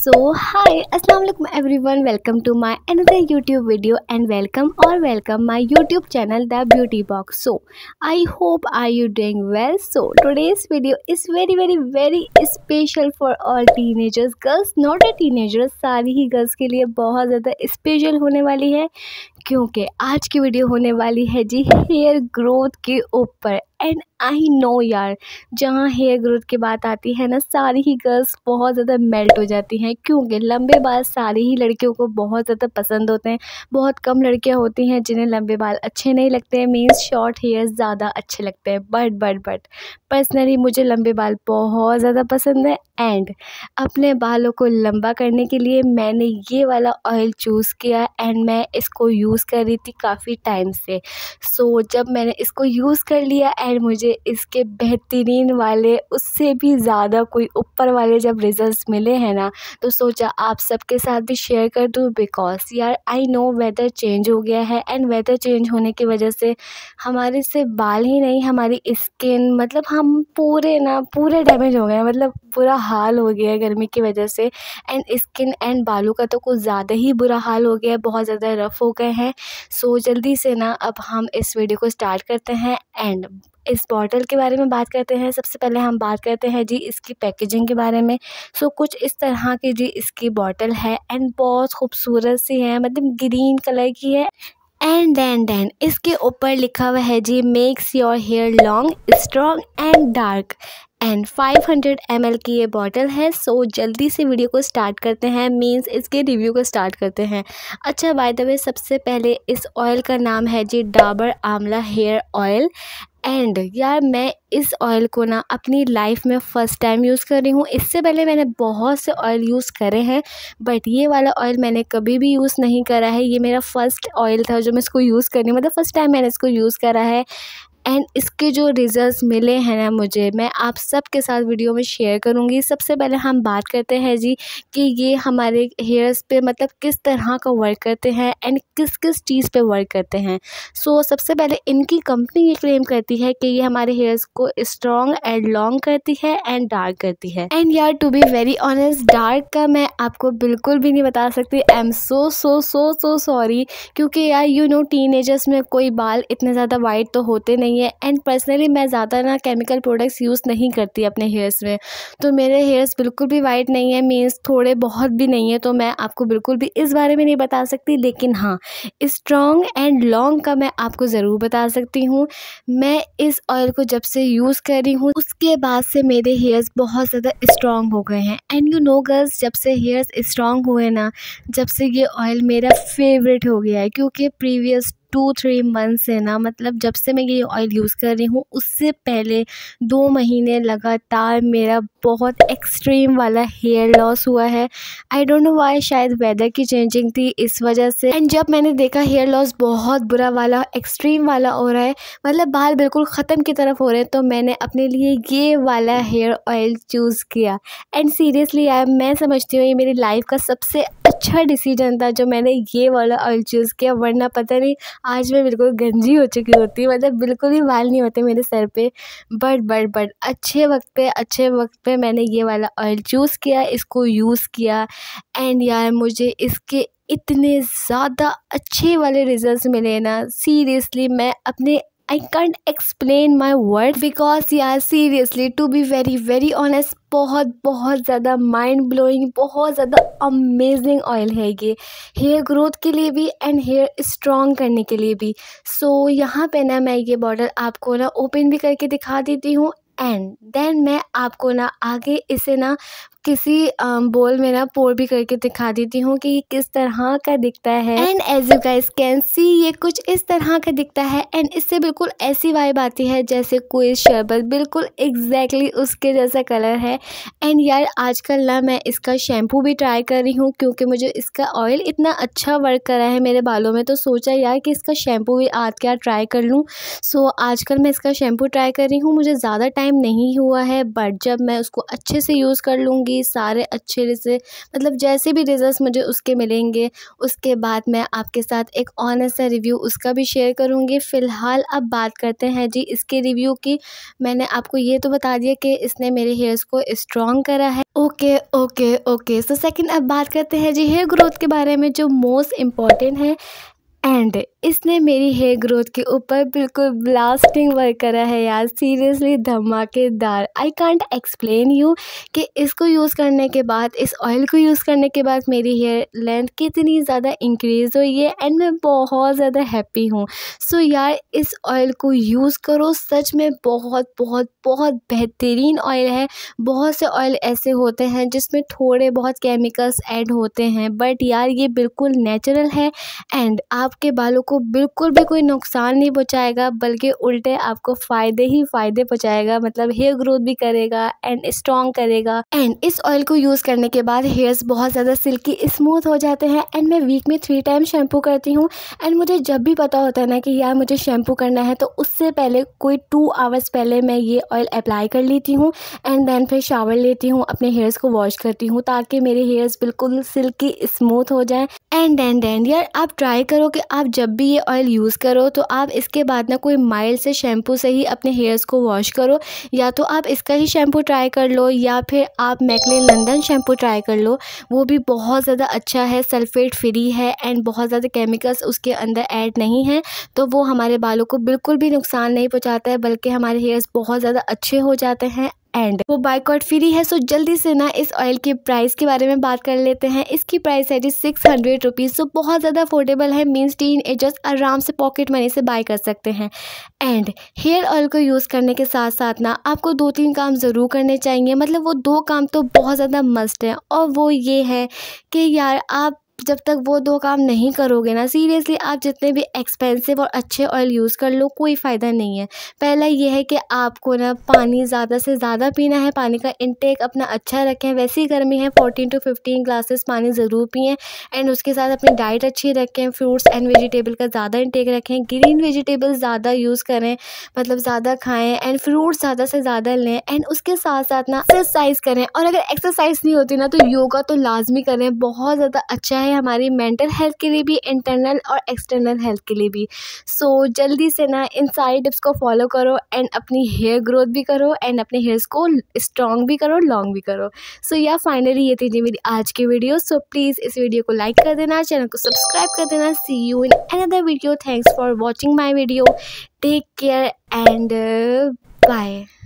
so hi Aslam everyone welcome to my another YouTube video and welcome और welcome my YouTube channel the beauty box so I hope I you doing well so today's video is very very very special for all teenagers girls not teen teenagers सारी ही girls के लिए बहुत ज़्यादा special होने वाली है क्योंकि आज की वीडियो होने वाली है जी हेयर ग्रोथ के ऊपर एंड आई नो यार जहाँ हेयर ग्रोथ की बात आती है ना सारी ही गर्ल्स बहुत ज़्यादा मेल्ट हो जाती हैं क्योंकि लंबे बाल सारी ही लड़कियों को बहुत ज़्यादा पसंद होते हैं बहुत कम लड़कियाँ होती हैं जिन्हें लंबे बाल अच्छे नहीं लगते हैं मीन्स शॉर्ट हेयर ज़्यादा अच्छे लगते हैं बट बट बट पर्सनली मुझे लंबे बाल बहुत ज़्यादा पसंद है एंड अपने बालों को लंबा करने के लिए मैंने ये वाला ऑयल चूज़ किया एंड मैं इसको यूज़ कर रही थी काफ़ी टाइम से सो so, जब मैंने इसको यूज़ कर लिया एंड शायद मुझे इसके बेहतरीन वाले उससे भी ज़्यादा कोई ऊपर वाले जब रिज़ल्ट्स मिले हैं ना तो सोचा आप सबके साथ भी शेयर कर दूँ बिकॉज़ यार आई नो वेदर चेंज हो गया है एंड वेदर चेंज होने की वजह से हमारे से बाल ही नहीं हमारी स्किन मतलब हम पूरे ना पूरे डैमेज हो गए हैं मतलब बुरा हाल हो गया है गर्मी की वजह से एंड स्किन एंड बालों का तो कुछ ज़्यादा ही बुरा हाल हो गया है बहुत ज़्यादा रफ़ हो गए हैं सो so, जल्दी से ना अब हम इस वीडियो को स्टार्ट करते हैं एंड इस बॉटल के बारे में बात करते हैं सबसे पहले हम बात करते हैं जी इसकी पैकेजिंग के बारे में सो कुछ इस तरह की जी इसकी बॉटल है एंड बहुत खूबसूरत सी है मतलब ग्रीन कलर की है एंड देन देन इसके ऊपर लिखा हुआ है जी makes your hair long strong and dark and 500 hundred की ये बॉटल है सो so, जल्दी से वीडियो को स्टार्ट करते हैं मीन्स इसके रिव्यू को स्टार्ट करते हैं अच्छा बाय द वे सबसे पहले इस ऑयल का नाम है जी Dabur amla hair oil and यार मैं इस ऑयल को ना अपनी लाइफ में फ़र्स्ट टाइम यूज़ कर रही हूँ इससे पहले मैंने बहुत से ऑयल यूज़ करे हैं बट ये वाला ऑयल मैंने कभी भी यूज़ नहीं करा है ये मेरा फ़र्स्ट ऑयल था जो मैं इसको यूज़ कर रही हूँ मतलब फ़र्स्ट टाइम मैंने इसको यूज़ करा है एंड इसके जो रिज़ल्ट्स मिले हैं ना मुझे मैं आप सब के साथ वीडियो में शेयर करूँगी सबसे पहले हम बात करते हैं जी कि ये हमारे हेयर्स पे मतलब किस तरह का वर्क करते हैं एंड किस किस चीज़ पे वर्क करते हैं सो so, सबसे पहले इनकी कंपनी ये क्लेम करती है कि ये हमारे हेयर्स को स्ट्रॉन्ग एंड लॉन्ग करती है एंड डार्क करती है एंड यार to be very honest dark का मैं आपको बिल्कुल भी नहीं बता सकती I am so so so so sorry क्योंकि यार यू नो टीन में कोई बाल इतने ज़्यादा वाइट तो होते नहीं नहीं है एंड पर्सनली मैं ज़्यादा ना केमिकल प्रोडक्ट्स यूज़ नहीं करती अपने हेयर्स में तो मेरे हेयर्स बिल्कुल भी वाइट नहीं है मीन्स थोड़े बहुत भी नहीं है तो मैं आपको बिल्कुल भी इस बारे में नहीं बता सकती लेकिन हाँ स्ट्रॉन्ग एंड लॉन्ग का मैं आपको ज़रूर बता सकती हूँ मैं इस ऑयल को जब से यूज़ कर रही हूँ उसके बाद से मेरे हेयर्स बहुत ज़्यादा स्ट्रॉन्ग हो गए हैं एंड यू नो गर्ल्स जब से हेयर्स स्ट्रॉन्ग हुए ना जब से ये ऑयल मेरा फेवरेट हो गया है क्योंकि प्रीवियस टू थ्री मंथ्स है ना मतलब जब से मैं ये ऑयल यूज़ कर रही हूँ उससे पहले दो महीने लगातार मेरा बहुत एक्सट्रीम वाला हेयर लॉस हुआ है आई डोंट नो वाई शायद वेदर की चेंजिंग थी इस वजह से एंड जब मैंने देखा हेयर लॉस बहुत बुरा वाला एक्सट्रीम वाला हो रहा है मतलब बाल बिल्कुल ख़त्म की तरफ हो रहे हैं तो मैंने अपने लिए ये वाला हेयर ऑयल चूज़ किया एंड सीरियसली आई मैं समझती हूँ ये मेरी लाइफ का सबसे अच्छा डिसीजन था जो मैंने ये वाला ऑयल चूज़ किया वरना पता नहीं आज मैं बिल्कुल गंजी हो चुकी होती मतलब बिल्कुल भी बाल नहीं होते मेरे सर पे बट बट बट अच्छे वक्त पे अच्छे वक्त पे मैंने ये वाला ऑयल चूज़ किया इसको यूज़ किया एंड यार मुझे इसके इतने ज़्यादा अच्छे वाले रिजल्ट्स मिले ना सीरियसली मैं अपने I can't explain my word because you are seriously to be very very honest बहुत बहुत ज़्यादा माइंड ब्लोइंग बहुत ज़्यादा अमेजिंग ऑयल है ये हेयर ग्रोथ के लिए भी एंड हेयर स्ट्रॉन्ग करने के लिए भी सो so, यहाँ पे ना मैं ये बॉर्डर आपको ना ओपन भी करके दिखा देती हूँ एंड देन मैं आपको ना आगे इसे ना किसी बोल में ना पोर भी करके दिखा देती हूँ कि ये किस तरह का दिखता है and as you guys can see ये कुछ इस तरह का दिखता है एंड इससे बिल्कुल ऐसी वाइब आती है जैसे कोई शरबत बिल्कुल एग्जैक्टली exactly उसके जैसा कलर है एंड यार आजकल ना मैं इसका शैम्पू भी ट्राई कर रही हूँ क्योंकि मुझे इसका ऑयल इतना अच्छा वर्क करा है मेरे बालों में तो सोचा यार कि इसका शैम्पू भी आज क्या ट्राई कर लूँ सो so, आजकल मैं इसका शैम्पू ट्राई कर रही हूँ मुझे ज़्यादा टाइम नहीं हुआ है बट जब मैं उसको अच्छे से यूज़ कर लूँगी करूँगी सारे अच्छे से मतलब जैसे भी रिजल्ट मुझे उसके मिलेंगे उसके बाद मैं आपके साथ एक ऑनेस्ट सा रिव्यू उसका भी शेयर करूँगी फ़िलहाल अब बात करते हैं जी इसके रिव्यू की मैंने आपको ये तो बता दिया कि इसने मेरे हेयर्स को स्ट्रॉन्ग करा है okay okay okay so second अब बात करते हैं जी हेयर ग्रोथ के बारे में जो मोस्ट इम्पॉर्टेंट है एंड इसने मेरी हेयर ग्रोथ के ऊपर बिल्कुल ब्लास्टिंग वर्क करा है यार सीरियसली धमाकेदार आई कॉन्ट एक्सप्लेन यू कि इसको यूज़ करने के बाद इस ऑयल को यूज़ करने के बाद मेरी हेयर लेंथ कितनी ज़्यादा इंक्रीज़ हुई है एंड मैं बहुत ज़्यादा हैप्पी हूँ सो so, यार इस ऑयल को यूज़ करो सच में बहुत बहुत बहुत बेहतरीन ऑयल है बहुत से ऑयल ऐसे होते हैं जिसमें थोड़े बहुत केमिकल्स एड होते हैं बट यार ये बिल्कुल नेचुरल है एंड आप आपके बालों को बिल्कुल भी कोई नुकसान नहीं पहुंचाएगा बल्कि उल्टे आपको फ़ायदे ही फ़ायदे पहुंचाएगा मतलब हेयर ग्रोथ भी करेगा एंड स्ट्रॉन्ग करेगा एंड इस ऑयल को यूज़ करने के बाद हेयर्स बहुत ज़्यादा सिल्की स्मूथ हो जाते हैं एंड मैं वीक में थ्री टाइम शैम्पू करती हूँ एंड मुझे जब भी पता होता है ना कि यार मुझे शैम्पू करना है तो उससे पहले कोई टू आवर्स पहले मैं ये ऑयल अप्लाई कर लेती हूँ एंड देन फिर शावर लेती हूँ अपने हेयर्स को वॉश करती हूँ ताकि मेरे हेयर्स बिल्कुल सिल्की स्मूथ हो जाए एंड एंड एंड यार आप ट्राई करो कि कि आप जब भी ये ऑयल यूज़ करो तो आप इसके बाद ना कोई माइल्ड से शैम्पू से ही अपने हेयर्स को वॉश करो या तो आप इसका ही शैम्पू ट्राई कर लो या फिर आप मैकलिन लंदन शैम्पू ट्राई कर लो वो भी बहुत ज़्यादा अच्छा है सल्फेट फ्री है एंड बहुत ज़्यादा केमिकल्स उसके अंदर ऐड नहीं हैं तो वो हमारे बालों को बिल्कुल भी नुकसान नहीं पहुँचाता है बल्कि हमारे हेयर्स बहुत ज़्यादा अच्छे हो जाते हैं एंड वो बाइकआउट फ्री है सो जल्दी से ना इस ऑयल के प्राइस के बारे में बात कर लेते हैं इसकी प्राइस है जी सिक्स हंड्रेड रुपीज़ सो बहुत ज़्यादा अफोर्डेबल है मीन्स टीन एजर्स आराम से पॉकेट मनी से बाय कर सकते हैं एंड हेयर ऑयल को यूज़ करने के साथ साथ ना आपको दो तीन काम ज़रूर करने चाहिए मतलब वो दो काम तो बहुत ज़्यादा मस्ट है और वो ये है कि यार आप जब तक वो दो काम नहीं करोगे ना सीरियसली आप जितने भी एक्सपेंसिव और अच्छे ऑयल यूज़ कर लो कोई फ़ायदा नहीं है पहला ये है कि आपको ना पानी ज़्यादा से ज़्यादा पीना है पानी का इनटेक अपना अच्छा रखें वैसी गर्मी है फोर्टीन टू फिफ्टीन ग्लासेस पानी ज़रूर पिएँ एंड उसके साथ अपनी डाइट अच्छी रखें फ्रूट्स एंड वेजिटेबल का ज़्यादा इनटेक रखें ग्रीन वेजिटेबल ज़्यादा यूज़ करें मतलब ज़्यादा खाएँ एंड फ्रूट्स ज़्यादा से ज़्यादा लें एंड उसके साथ साथ ना एक्सरसाइज करें और अगर एक्सरसाइज नहीं होती ना तो योगा तो लाजमी करें बहुत ज़्यादा अच्छा है है हमारी मेंटल हेल्थ के लिए भी इंटरनल और एक्सटर्नल हेल्थ के लिए भी सो so, जल्दी से ना इन सारी टिप्स को फॉलो करो एंड अपनी हेयर ग्रोथ भी करो एंड अपने हेयर्स को स्ट्रॉन्ग भी करो लॉन्ग भी करो सो या फाइनली ये थी मेरी आज की वीडियो सो so, प्लीज़ इस वीडियो को लाइक कर देना चैनल को सब्सक्राइब कर देना see you in another video thanks for watching my video take care and bye